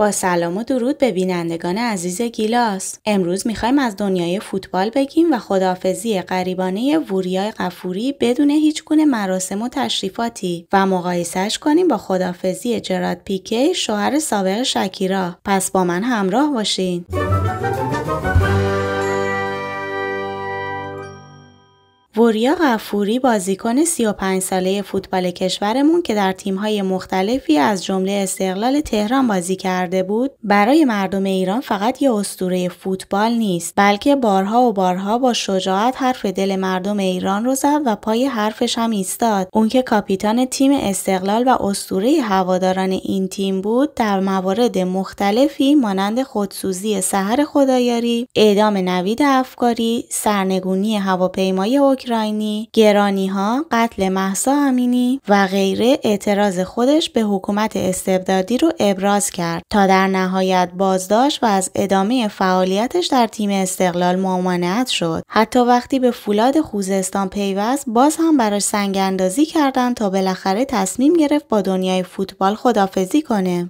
با سلام و درود به بینندگان عزیز گیلاس امروز میخوایم از دنیای فوتبال بگیم و خداحافظی غریبانه ووریا قفوری بدون هیچ گونه مراسم و تشریفاتی و مقایسهش کنیم با خداحافظی جراد پیکه شوهر سابق شکیرا پس با من همراه باشین پوریا غفوری بازیکن 35 ساله فوتبال کشورمون که در تیم‌های مختلفی از جمله استقلال تهران بازی کرده بود، برای مردم ایران فقط یه اسطوره فوتبال نیست، بلکه بارها و بارها با شجاعت حرف دل مردم ایران رو زد و پای حرفش هم ایستاد. اون که کاپیتان تیم استقلال و اسطوره هواداران این تیم بود، در موارد مختلفی مانند خودسوزی سحر خدایاری، اعدام نوید افکاری، سرنگونی هواپیمای اوکراین اوکراینی، ها قتل محسا امینی و غیره اعتراض خودش به حکومت استبدادی رو ابراز کرد تا در نهایت بازداشت و از ادامه فعالیتش در تیم استقلال ممانعت شد. حتی وقتی به فولاد خوزستان پیوست باز هم براش سنگ اندازی کردن تا بالاخره تصمیم گرفت با دنیای فوتبال خدافزی کنه.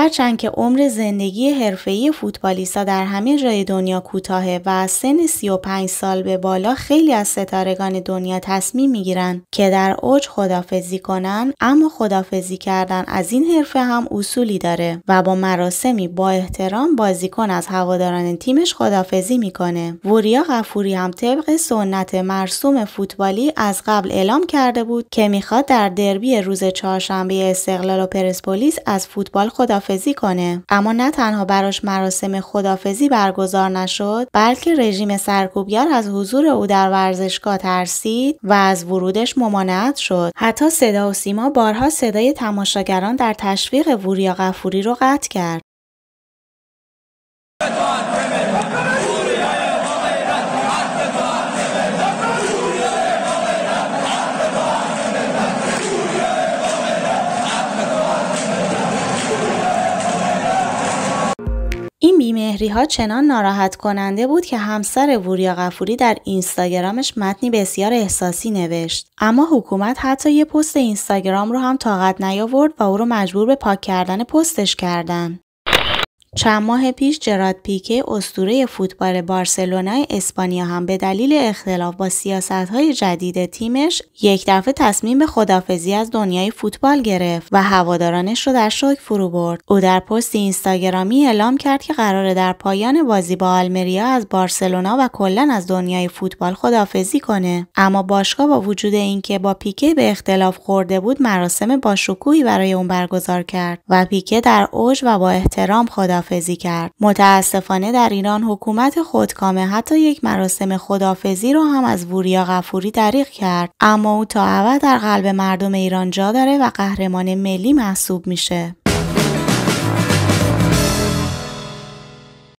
هرچند که عمر زندگی حرفه‌ای فوتبالیستا در همه جای دنیا کوتاهه و از سن 35 سال به بالا خیلی از ستارگان دنیا تصمیم میگیرند که در اوج خدافزی کنن اما خدافزی کردن از این حرفه هم اصولی داره و با مراسمی با احترام بازیکن از هواداران تیمش خدافزی میکنه وریا غفوری هم طبق سنت مرسوم فوتبالی از قبل اعلام کرده بود که میخواد در دربی روز چهارشنبه استقلال و پرسپولیس از فوتبال خدافزی کنه اما نه تنها براش مراسم خدافزی برگزار نشد بلکه رژیم سرکوبگر از حضور او در ورزشگاه ترسید و از ورودش ممانعت شد حتی صدا و سیما بارها صدای تماشاگران در تشویق وریا غفوری رو قطع کرد این بیمهری ها چنان ناراحت کننده بود که همسر وریا غفوری در اینستاگرامش متنی بسیار احساسی نوشت اما حکومت حتی یه پست اینستاگرام رو هم طاقت نیاورد و او رو مجبور به پاک کردن پستش کردن چند ماه پیش جراد پیکه استوره فوتبال بارسلونا اسپانیا هم به دلیل اختلاف با های جدید تیمش یک دفعه تصمیم به خدافزی از دنیای فوتبال گرفت و هوادارانش رو در شوک فرو برد او در پست اینستاگرامی اعلام کرد که قراره در پایان بازی با آلمریا از بارسلونا و کلا از دنیای فوتبال خدافزی کنه اما باشگاه با وجود اینکه با پیکه به اختلاف خورده بود مراسم باشکوهی برای اون برگزار کرد و پیکه در اوج و با احترام خدا خدافزی کرد متاسفانه در ایران حکومت خودکامه حتی یک مراسم خدافزی رو هم از وریا غفوری دریغ کرد اما او تا اول در قلب مردم ایران جا داره و قهرمان ملی محسوب میشه